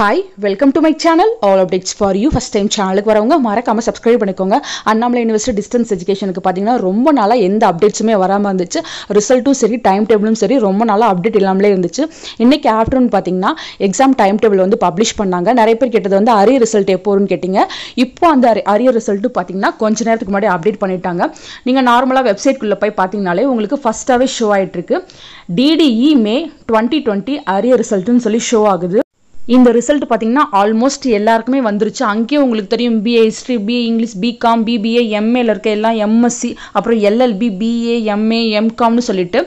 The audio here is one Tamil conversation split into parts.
hi welcome to my channel all updates for you first time சேனலுக்கு வரவங்க மறக்காமல் சப்ஸ்கிரைப் பண்ணிக்கோங்க அண்ணாமலை யூனிவர்சிட்டி டிஸ்டன்ஸ் எஜுகேஷனுக்கு பார்த்தீங்கன்னா ரொம்ப நாளாக எந்த அப்டேட்ஸுமே வராமல் இருந்துச்சு ரிசல்ட்டும் சரி டைம் டேபிளும் சரி ரொம்ப நாளாக அப்டேட் இல்லாமலே இருந்துச்சு இன்றைக்கி ஆஃப்டர்நூன் பார்த்தீங்கன்னா எக்ஸாம் டைம் டேபிள் வந்து பப்ளிஷ் பண்ணாங்க நிறைய பேர் கேட்டது வந்து அரிய ரிசல்ட் எப்போதுன்னு கேட்டிங்க இப்போ அந்த அரி அரிய ரிசல்ட்டு பார்த்தீங்கன்னா கொஞ்ச நேரத்துக்கு முன்னாடி அப்டேட் பண்ணிட்டாங்க நீங்கள் நார்மலாக வெப்சைட்குள்ளே போய் பார்த்தீங்கனாலே உங்களுக்கு ஃபஸ்ட்டாகவே ஷோ ஆகிட்டுருக்கு டிடிஇ மே டுவெண்ட்டி டுவெண்ட்டி அரிய ரிசல்ட்டுன்னு சொல்லி ஷோ ஆகுது இந்த ரிசல்ட் பார்த்தீங்கன்னா ஆல்மோஸ்ட் எல்லாருக்குமே வந்துருச்சு அங்கேயே உங்களுக்கு தெரியும் BA history BA English BCom BBA எம்ஏல இருக்க எல்லாம் எம்எஸ்சி அப்புறம் எல்எல்பி பிஏ எம்ஏ எம்காம்னு சொல்லிட்டு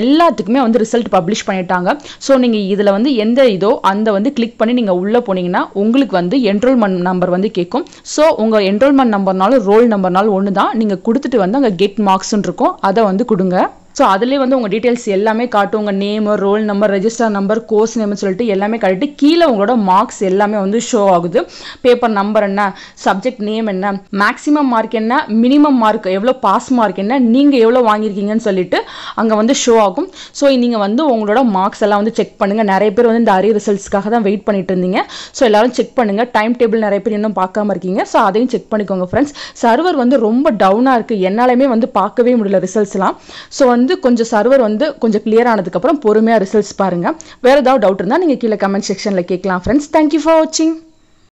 எல்லாத்துக்குமே வந்து ரிசல்ட் பப்ளிஷ் பண்ணிட்டாங்க ஸோ நீங்கள் இதில் வந்து எந்த இதோ அந்த வந்து கிளிக் பண்ணி நீங்கள் உள்ளே போனீங்கன்னா உங்களுக்கு வந்து என்ரோல்மெண்ட் நம்பர் வந்து கேட்கும் ஸோ உங்கள் என்ரோல்மெண்ட் நம்பர்னாலும் ரோல் நம்பர்னாலும் ஒன்று தான் நீங்கள் கொடுத்துட்டு வந்து அங்கே கெட் மார்க்ஸ்ன்னு இருக்கும் அதை வந்து கொடுங்க ஸோ அதிலே வந்து உங்கள் டீட்டெயில்ஸ் எல்லாமே காட்டும் உங்கள் name roll number register number course நேம்னு சொல்லிட்டு எல்லாமே கட்டிட்டு கீழே உங்களோட மார்க்ஸ் எல்லாமே வந்து ஷோ ஆகுது பேப்பர் நம்பர் என்ன சப்ஜெக்ட் நேம் என்ன மேக்ஸிமம் மார்க் என்ன மினிமம் மார்க் எவ்வளோ பாஸ் மார்க் என்ன நீங்கள் எவ்வளோ வாங்கியிருக்கீங்கன்னு சொல்லிட்டு அங்கே வந்து ஷோ ஆகும் ஸோ நீங்கள் வந்து உங்களோட மார்க்ஸ் எல்லாம் வந்து செக் பண்ணுங்கள் நிறைய பேர் வந்து இந்த அரிய ரிசல்ட்ஸ்க்காக தான் வெயிட் பண்ணிட்டு இருந்தீங்க ஸோ எல்லாரும் செக் பண்ணுங்கள் டைம் டேபிள் நிறைய பேர் இன்னும் பார்க்காம இருக்கீங்க ஸோ அதையும் செக் பண்ணிக்கோங்க ஃப்ரெண்ட்ஸ் சர்வர் வந்து ரொம்ப டவுனாக இருக்குது என்னாலையுமே வந்து பார்க்கவே முடியல ரிசல்ட்ஸ்லாம் ஸோ வந்து வந்து கொஞ்சம் சர்வர் வந்து கொஞ்சம் கிளியர் ஆனதுக்கப்புறம் பொறுமையாக ரிசல்ட்ஸ் பாருங்கள் வேறு ஏதாவது டவுட் இருந்தால் நீங்கள் கீழே கமெண்ட் செக்ஷனில் கேட்கலாம் ஃப்ரெண்ட்ஸ் தேங்க்யூ ஃபார் வாட்சிங்